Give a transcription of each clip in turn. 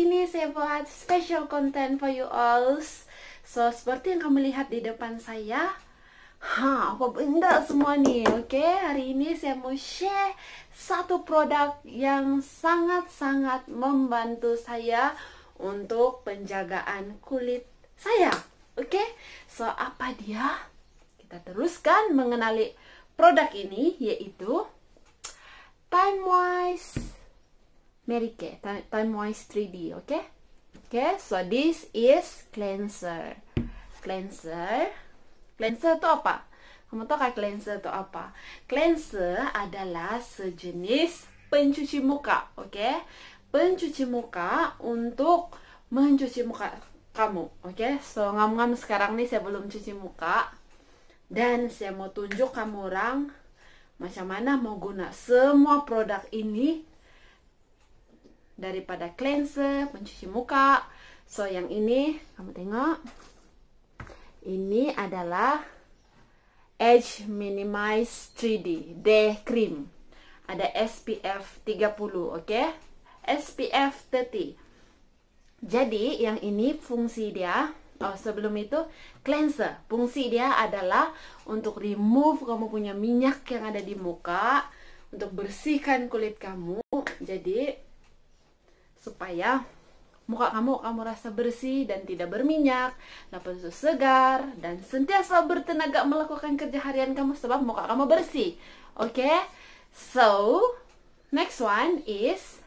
sini ini saya buat special content for you all So seperti yang kamu lihat di depan saya Ha, apa benda semua nih, oke? Okay? Hari ini saya mau share satu produk yang sangat-sangat membantu saya untuk penjagaan kulit saya, oke? Okay? So, apa dia? Kita teruskan mengenali produk ini, yaitu Time Wise Kay, Time Wise 3D, oke? Oke, so this is cleanser. Cleanser. Cleanser itu apa? Kamu tahu kayak cleanser itu apa? Cleanser adalah sejenis pencuci muka, oke? Pencuci muka untuk mencuci muka kamu, oke? So, ngam-ngam sekarang nih saya belum cuci muka. Dan saya mau tunjuk kamu orang macam mana mau guna semua produk ini daripada cleanser, pencuci muka. So, yang ini, kamu tengok. Ini adalah Edge Minimize 3D Day Cream. Ada SPF 30, oke? Okay? SPF 30. Jadi, yang ini fungsi dia Oh, sebelum itu cleanser. Fungsi dia adalah untuk remove kamu punya minyak yang ada di muka, untuk bersihkan kulit kamu. Jadi, supaya muka kamu kamu rasa bersih dan tidak berminyak, dapat susu segar dan sentiasa bertenaga melakukan kerja harian kamu sebab muka kamu bersih. Oke? Okay? So, next one is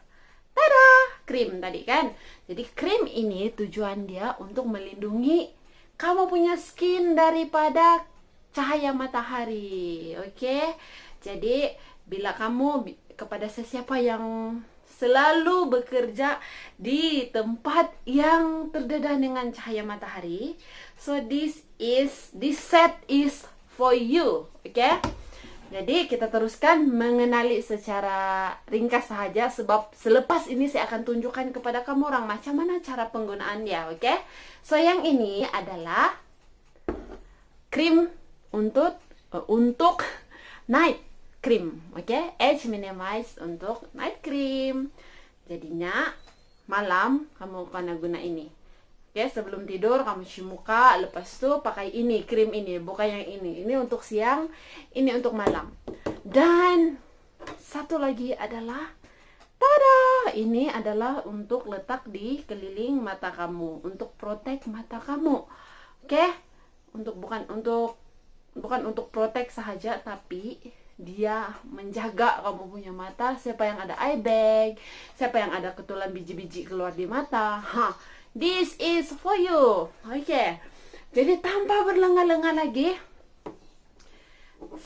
tada, krim tadi kan. Jadi krim ini tujuan dia untuk melindungi kamu punya skin daripada cahaya matahari. Oke? Okay? Jadi bila kamu kepada sesiapa yang selalu bekerja di tempat yang terdedah dengan cahaya matahari. So this is this set is for you, oke? Okay? Jadi kita teruskan mengenali secara ringkas saja sebab selepas ini saya akan tunjukkan kepada kamu orang macam mana cara penggunaannya, oke? Okay? So yang ini adalah krim untuk uh, untuk night cream oke okay? edge minimize untuk night cream jadinya malam kamu akan guna ini oke okay? sebelum tidur kamu cuci muka lepas itu pakai ini krim ini bukan yang ini ini untuk siang ini untuk malam dan satu lagi adalah tada ini adalah untuk letak di keliling mata kamu untuk protek mata kamu oke okay? untuk bukan untuk bukan untuk protek saja tapi dia menjaga kamu punya mata siapa yang ada eye bag siapa yang ada ketulan biji-biji keluar di mata ha this is for you oke okay. jadi tanpa berlengah-lengah lagi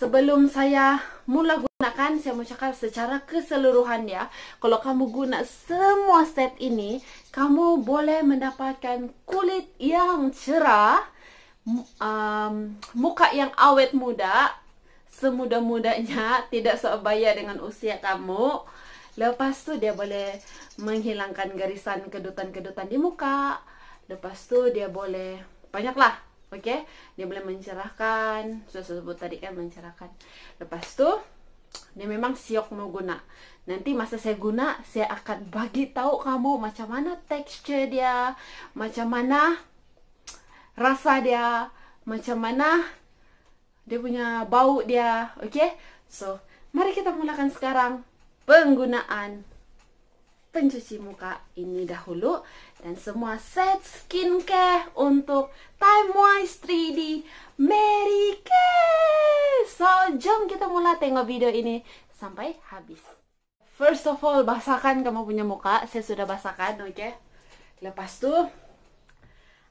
sebelum saya mula gunakan saya mau cakap secara keseluruhan ya kalau kamu guna semua set ini kamu boleh mendapatkan kulit yang cerah um, muka yang awet muda Semuda mudanya tidak sebaya dengan usia kamu. Lepas tu dia boleh menghilangkan garisan kedutan-kedutan di muka. Lepas tu dia boleh banyaklah. Okey, dia boleh mencerahkan, sudah sebut tadi kan mencerahkan. Lepas tu dia memang siok mau guna. Nanti masa saya guna, saya akan bagi tahu kamu macam mana tekstur dia, macam mana rasa dia, macam mana dia punya bau dia oke so mari kita mulakan sekarang penggunaan pencuci muka ini dahulu dan semua set skincare untuk Time Wise 3D Mary Kay. So, jom kita mulai tengok video ini sampai habis. First of all, basahkan kamu punya muka. Saya sudah basahkan, oke? Lepas tu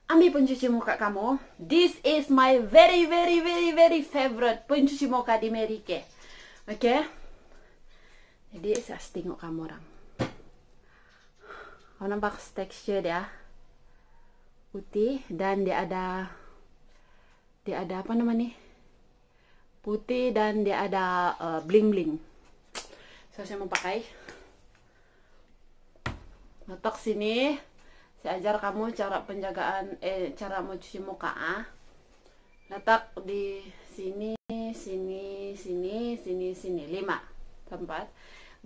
ambil pencuci muka kamu. This is my very very very very favorite pencuci muka di Amerika, Oke. Okay? Jadi saya tengok kamu orang. Kamu nampak texture dia putih dan dia ada dia ada apa namanya nih? Putih dan dia ada uh, bling bling. So saya mau pakai. Letak sini saya ajar kamu cara penjagaan eh cara mencuci muka ah. letak di sini sini sini sini sini lima tempat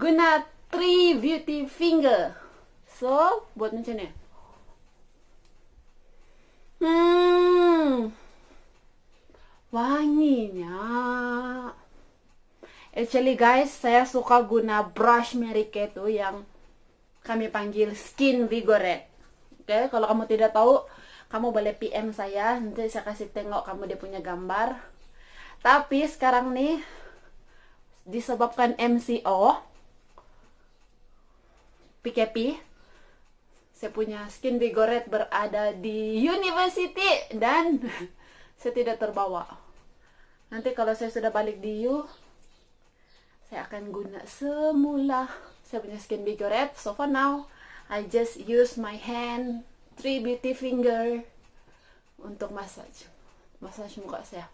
guna three beauty finger so buat macam ni hmm wanginya actually guys saya suka guna brush merek itu yang kami panggil skin vigorate oke okay? kalau kamu tidak tahu kamu boleh PM saya nanti saya kasih tengok kamu dia punya gambar tapi sekarang nih disebabkan MCO PKP saya punya skin vigoret berada di university dan saya tidak terbawa nanti kalau saya sudah balik di U saya akan guna semula saya punya skin vigoret so for now I just use my hand, three beauty finger untuk massage. Massage muka saya.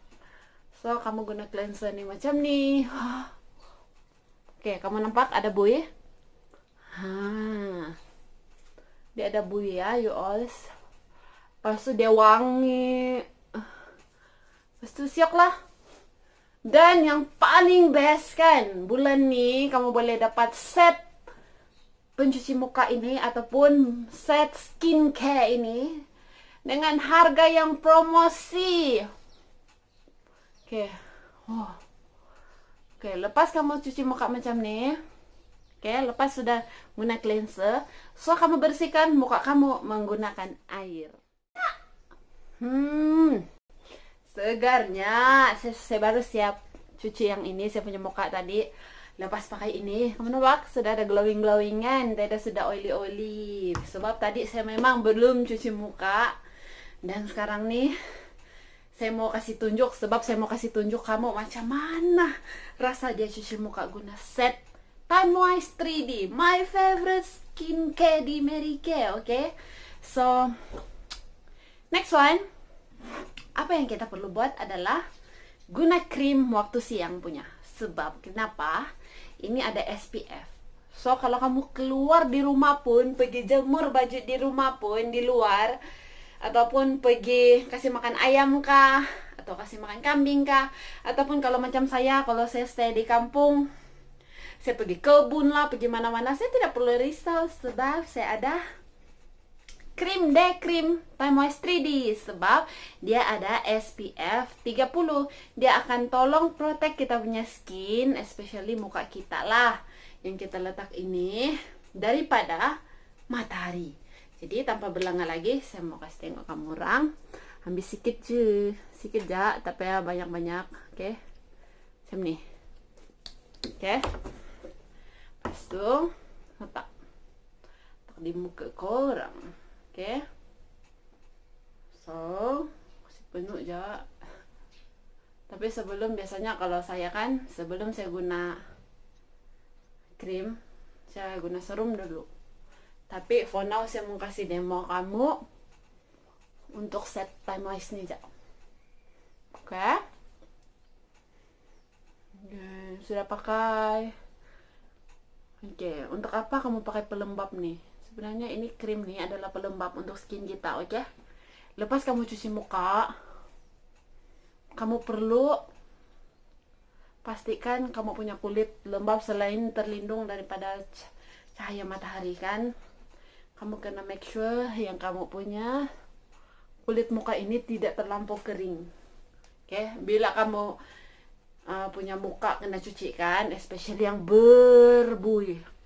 So, kamu guna cleanser nih macam nih. Oke, okay, kamu nampak ada buih? Ha. Dia ada buih ya, you all. Pas tu dia wangi. Pas tu siok lah. Dan yang paling best kan, bulan nih kamu boleh dapat set pencuci muka ini ataupun set skincare ini dengan harga yang promosi. Oke. Okay. Oh. Oke, okay, lepas kamu cuci muka macam ni, oke, okay, lepas sudah guna cleanser, so kamu bersihkan muka kamu menggunakan air. Hmm. Segarnya, saya, saya baru siap cuci yang ini, saya punya muka tadi lepas pakai ini kamu nampak sudah ada glowing glowingan tidak sudah oily oily sebab tadi saya memang belum cuci muka dan sekarang nih saya mau kasih tunjuk sebab saya mau kasih tunjuk kamu macam mana rasa dia cuci muka guna set Time Wise 3D my favorite skincare di Merike oke okay? so next one apa yang kita perlu buat adalah guna krim waktu siang punya sebab kenapa ini ada SPF so kalau kamu keluar di rumah pun pergi jemur baju di rumah pun di luar ataupun pergi kasih makan ayam kah atau kasih makan kambing kah ataupun kalau macam saya kalau saya stay di kampung saya pergi kebun lah pergi mana-mana saya tidak perlu risau sebab saya ada krim deh cream time wash 3D sebab dia ada SPF 30 dia akan tolong protek kita punya skin especially muka kita lah yang kita letak ini daripada matahari jadi tanpa berlanga lagi saya mau kasih tengok kamu orang ambil sikit je sikit ja tapi ya banyak-banyak oke okay. macam ni oke okay. lepas tu letak di muka korang Okay. So, kasi penuh je. Tapi sebelum biasanya kalau saya kan sebelum saya guna krim, saya guna serum dulu. Tapi for now saya mau kasih demo kamu untuk set time wise ni je. Okay. sudah pakai. Oke, okay. untuk apa kamu pakai pelembab nih? sebenarnya ini krim nih adalah pelembab untuk skin kita oke okay? lepas kamu cuci muka kamu perlu pastikan kamu punya kulit lembab selain terlindung daripada cahaya matahari kan kamu kena make sure yang kamu punya kulit muka ini tidak terlampau kering oke okay? bila kamu uh, punya muka kena cuci kan especially yang berbuih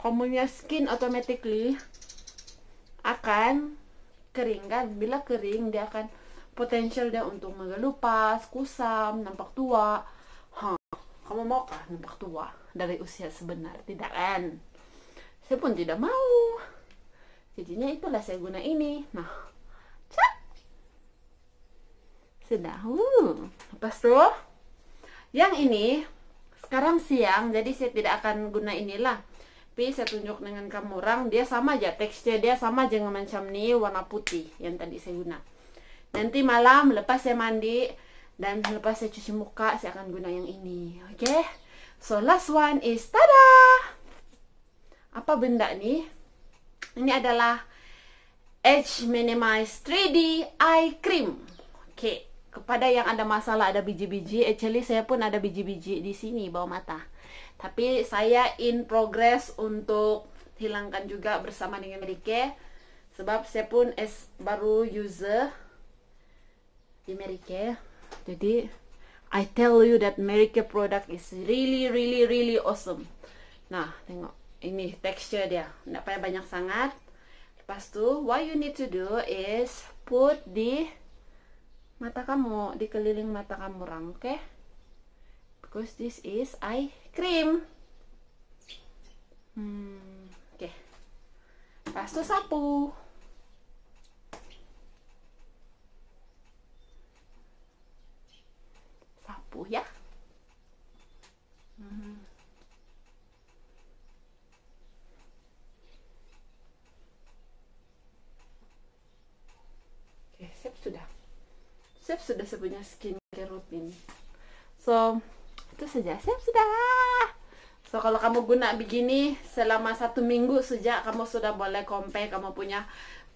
komunya skin automatically akan kering kan bila kering dia akan potensial dia untuk mengelupas, kusam, nampak tua huh. kamu mau kah nampak tua dari usia sebenar? tidak kan saya pun tidak mau jadinya itulah saya guna ini nah cek sudah uh. lepas tuh yang ini sekarang siang jadi saya tidak akan guna inilah tapi saya tunjuk dengan kamu orang dia sama aja teksturnya dia sama aja macam ni, warna putih yang tadi saya guna nanti malam lepas saya mandi dan lepas saya cuci muka saya akan guna yang ini oke okay? so last one is tada apa benda nih ini adalah Edge Minimize 3D Eye Cream oke okay. kepada yang ada masalah ada biji-biji actually saya pun ada biji-biji di sini bawah mata tapi saya in progress untuk hilangkan juga bersama dengan Merike sebab saya pun es baru user di Merike jadi I tell you that Merike product is really really really awesome nah tengok ini texture dia tidak payah banyak sangat lepas tu what you need to do is put di mata kamu di keliling mata kamu rangke okay? because this is eye cream. Hmm, oke. Okay. Pastu sapu. Sapu ya. Hmm. Oke, okay, siap sudah. Siap sudah sepunya skincare rutin. So, itu saja siap sudah So kalau kamu guna begini selama satu minggu sejak kamu sudah boleh compare kamu punya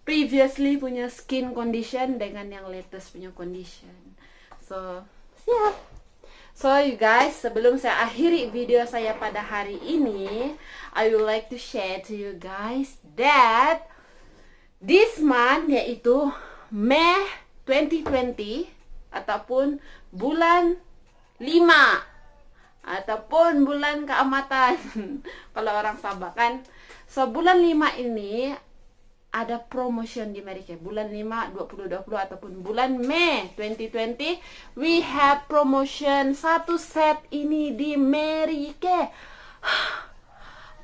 previously punya skin condition dengan yang latest punya condition. So siap. So you guys sebelum saya akhiri video saya pada hari ini, I would like to share to you guys that this month yaitu Mei 2020 ataupun bulan 5 ataupun bulan keamatan kalau orang Sabah kan so bulan 5 ini ada promotion di Amerika bulan 5 2020 ataupun bulan Mei 2020 we have promotion satu set ini di Amerika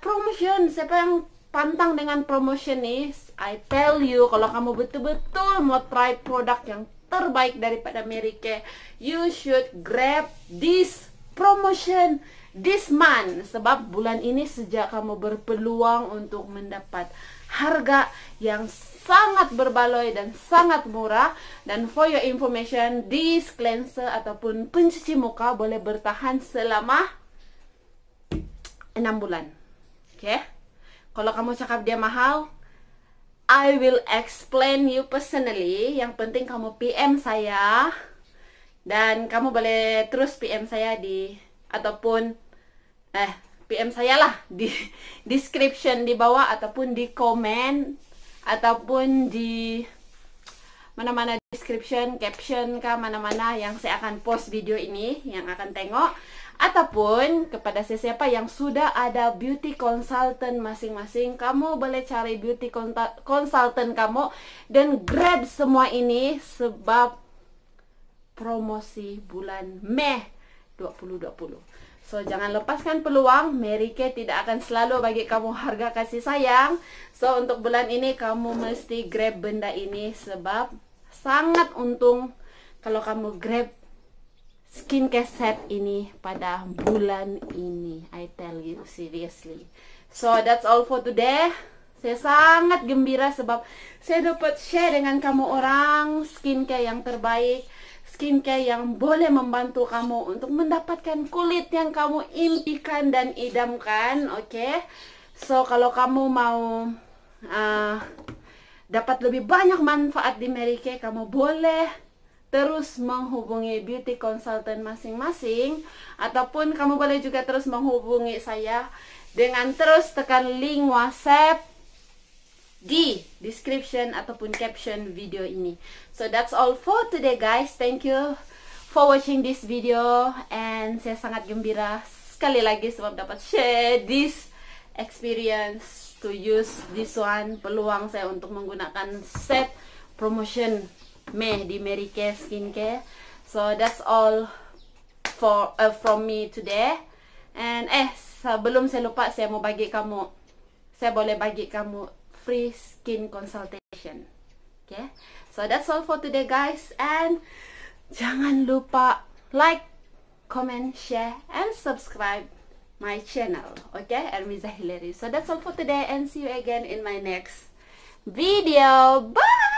promotion siapa yang pantang dengan promotion nih I tell you kalau kamu betul-betul mau try produk yang terbaik daripada Amerika you should grab this promotion this month sebab bulan ini sejak kamu berpeluang untuk mendapat harga yang sangat berbaloi dan sangat murah dan for your information this cleanser ataupun pencuci muka boleh bertahan selama 6 bulan oke okay? kalau kamu cakap dia mahal I will explain you personally yang penting kamu PM saya dan kamu boleh terus PM saya di ataupun eh PM saya lah di description di bawah ataupun di komen ataupun di mana-mana description, caption kah mana-mana yang saya akan post video ini yang akan tengok ataupun kepada sesiapa yang sudah ada beauty consultant masing-masing kamu boleh cari beauty consultant kamu dan grab semua ini sebab promosi bulan Mei 2020. So jangan lepaskan peluang, Mary Kay tidak akan selalu bagi kamu harga kasih sayang. So untuk bulan ini kamu mesti grab benda ini sebab sangat untung kalau kamu grab skincare set ini pada bulan ini. I tell you seriously. So that's all for today. Saya sangat gembira sebab saya dapat share dengan kamu orang skincare yang terbaik skincare yang boleh membantu kamu untuk mendapatkan kulit yang kamu impikan dan idamkan, oke? Okay? So, kalau kamu mau uh, dapat lebih banyak manfaat di Mary Kay, kamu boleh terus menghubungi beauty consultant masing-masing ataupun kamu boleh juga terus menghubungi saya dengan terus tekan link WhatsApp description ataupun caption video ini. So that's all for today guys. Thank you for watching this video and saya sangat gembira sekali lagi sebab dapat share this experience to use this one peluang saya untuk menggunakan set promotion Meh di Mary Kay Skincare. So that's all for uh, from me today. And eh sebelum saya lupa saya mau bagi kamu saya boleh bagi kamu free skin consultation. Okay, so that's all for today guys and jangan lupa like, comment, share and subscribe my channel. Okay, Ermiza Hilary. So that's all for today and see you again in my next video. Bye!